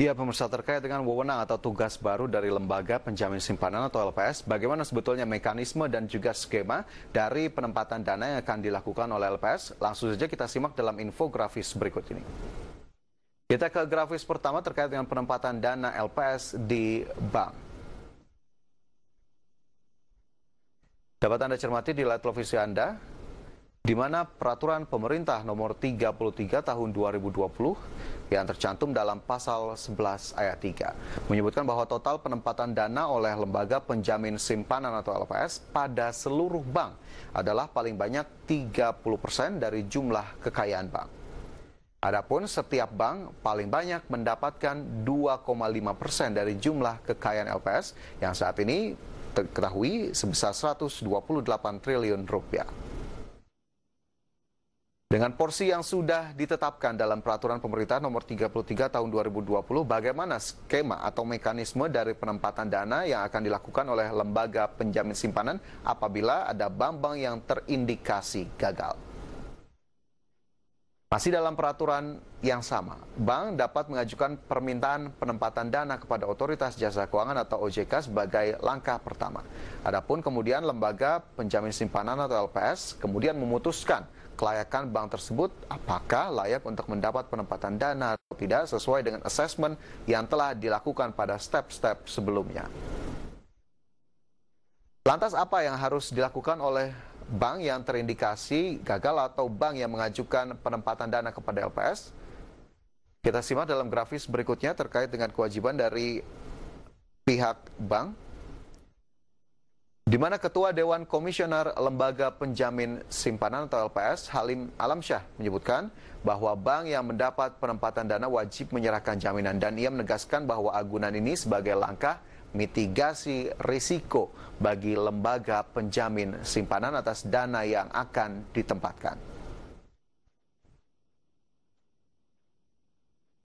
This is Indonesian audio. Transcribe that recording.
Ya, pemirsa terkait dengan wewenang atau tugas baru dari Lembaga Penjamin Simpanan atau LPS, bagaimana sebetulnya mekanisme dan juga skema dari penempatan dana yang akan dilakukan oleh LPS? Langsung saja kita simak dalam infografis berikut ini. Kita ke grafis pertama terkait dengan penempatan dana LPS di bank. Dapat Anda cermati di layar televisi Anda, di mana peraturan pemerintah nomor 33 tahun 2020 yang tercantum dalam pasal 11 ayat 3 menyebutkan bahwa total penempatan dana oleh lembaga penjamin simpanan atau LPS pada seluruh bank adalah paling banyak 30% dari jumlah kekayaan bank. Adapun setiap bank paling banyak mendapatkan 2,5% dari jumlah kekayaan LPS yang saat ini terketahui sebesar 128 triliun rupiah. Dengan porsi yang sudah ditetapkan dalam peraturan pemerintah nomor 33 tahun 2020, bagaimana skema atau mekanisme dari penempatan dana yang akan dilakukan oleh lembaga penjamin simpanan apabila ada bank-bank yang terindikasi gagal? Masih dalam peraturan yang sama, bank dapat mengajukan permintaan penempatan dana kepada otoritas jasa keuangan atau OJK sebagai langkah pertama. Adapun kemudian lembaga penjamin simpanan atau LPS kemudian memutuskan kelayakan bank tersebut apakah layak untuk mendapat penempatan dana atau tidak sesuai dengan asesmen yang telah dilakukan pada step-step sebelumnya. Lantas apa yang harus dilakukan oleh bank yang terindikasi gagal atau bank yang mengajukan penempatan dana kepada LPS. Kita simak dalam grafis berikutnya terkait dengan kewajiban dari pihak bank di mana Ketua Dewan Komisioner Lembaga Penjamin Simpanan atau LPS Halim Alamsyah menyebutkan bahwa bank yang mendapat penempatan dana wajib menyerahkan jaminan dan ia menegaskan bahwa agunan ini sebagai langkah mitigasi risiko bagi lembaga penjamin simpanan atas dana yang akan ditempatkan.